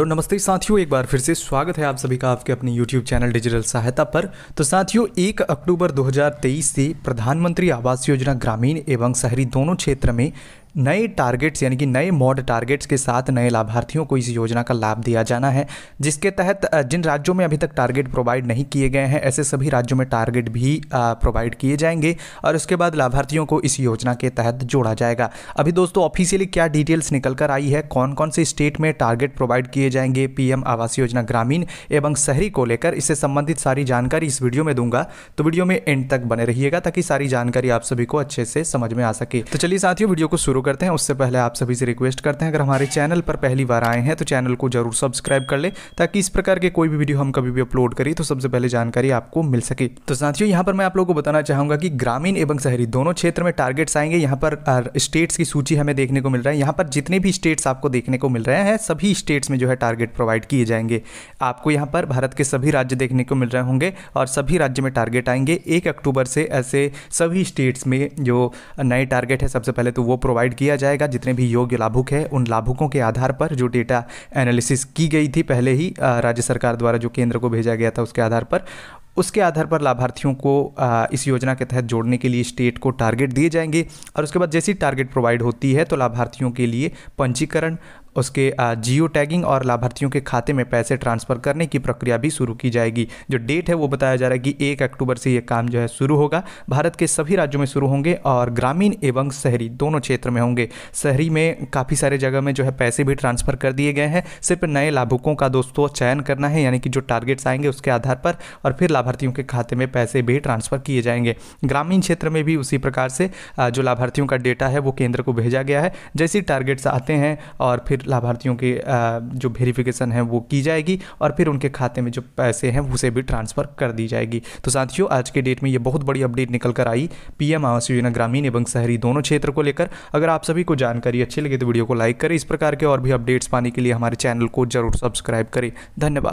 तो नमस्ते साथियों एक बार फिर से स्वागत है आप सभी का आपके अपने YouTube चैनल डिजिटल सहायता पर तो साथियों एक अक्टूबर 2023 से प्रधानमंत्री आवास योजना ग्रामीण एवं शहरी दोनों क्षेत्र में नए टारगेट्स यानी कि नए मॉड टारगेट्स के साथ नए लाभार्थियों को इस योजना का लाभ दिया जाना है जिसके तहत जिन राज्यों में अभी तक टारगेट प्रोवाइड नहीं किए गए हैं ऐसे सभी राज्यों में टारगेट भी प्रोवाइड किए जाएंगे और उसके बाद लाभार्थियों को इस योजना के तहत जोड़ा जाएगा अभी दोस्तों ऑफिशियली क्या डिटेल्स निकल कर आई है कौन कौन से स्टेट में टारगेट प्रोवाइड किए जाएंगे पीएम आवास योजना ग्रामीण एवं शहरी को लेकर इससे संबंधित सारी जानकारी इस वीडियो में दूंगा तो वीडियो में एंड तक बने रहिएगा ताकि सारी जानकारी आप सभी को अच्छे से समझ में आ सके तो चलिए साथियों वीडियो को शुरू शुरू करते हैं उससे पहले आप सभी से रिक्वेस्ट करते हैं अगर हमारे चैनल पर पहली बार आए हैं तो चैनल को जरूर सब्सक्राइब कर ले ताकि इस प्रकार के कोई भी वीडियो हम कभी भी अपलोड करें तो सबसे पहले जानकारी आपको मिल सके तो साथियों यहाँ पर मैं आप लोगों को बताना चाहूंगा कि ग्रामीण एवं शहरी दोनों क्षेत्र में टारगेट्स आएंगे यहाँ पर स्टेट्स की सूची हमें देखने को मिल रहा है यहाँ पर जितने भी स्टेट्स आपको देखने को मिल रहे हैं सभी स्टेट्स में जो है टारगेट प्रोवाइड किए जाएंगे आपको यहाँ पर भारत के सभी राज्य देखने को मिल रहे होंगे और सभी राज्य में टारगेट आएंगे एक अक्टूबर से ऐसे सभी स्टेट्स में जो नए टारगेट है सबसे पहले तो वो प्रोवाइड प्रोवाइड किया जाएगा जितने भी योग्य लाभुक हैं उन लाभुकों के आधार पर जो डेटा एनालिसिस की गई थी पहले ही राज्य सरकार द्वारा जो केंद्र को भेजा गया था उसके आधार पर उसके आधार पर लाभार्थियों को इस योजना के तहत जोड़ने के लिए स्टेट को टारगेट दिए जाएंगे और उसके बाद जैसी टारगेट प्रोवाइड होती है तो लाभार्थियों के लिए पंजीकरण उसके जियो टैगिंग और लाभार्थियों के खाते में पैसे ट्रांसफ़र करने की प्रक्रिया भी शुरू की जाएगी जो डेट है वो बताया जा रहा है कि एक अक्टूबर से ये काम जो है शुरू होगा भारत के सभी राज्यों में शुरू होंगे और ग्रामीण एवं शहरी दोनों क्षेत्र में होंगे शहरी में काफ़ी सारे जगह में जो है पैसे भी ट्रांसफ़र कर दिए गए हैं सिर्फ नए लाभुकों का दोस्तों चयन करना है यानी कि जो टारगेट्स आएंगे उसके आधार पर और फिर लाभार्थियों के खाते में पैसे भी ट्रांसफ़र किए जाएंगे ग्रामीण क्षेत्र में भी उसी प्रकार से जो लाभार्थियों का डेटा है वो केंद्र को भेजा गया है जैसे टारगेट्स आते हैं और फिर फिर लाभार्थियों के जो वेरिफिकेशन है वो की जाएगी और फिर उनके खाते में जो पैसे हैं उसे भी ट्रांसफ़र कर दी जाएगी तो साथियों आज के डेट में ये बहुत बड़ी अपडेट निकल कर आई पीएम आवास योजना ग्रामीण एवं शहरी दोनों क्षेत्र को लेकर अगर आप सभी को जानकारी अच्छी लगे तो वीडियो को लाइक करें इस प्रकार के और भी अपडेट्स पाने के लिए हमारे चैनल को जरूर सब्सक्राइब करें धन्यवाद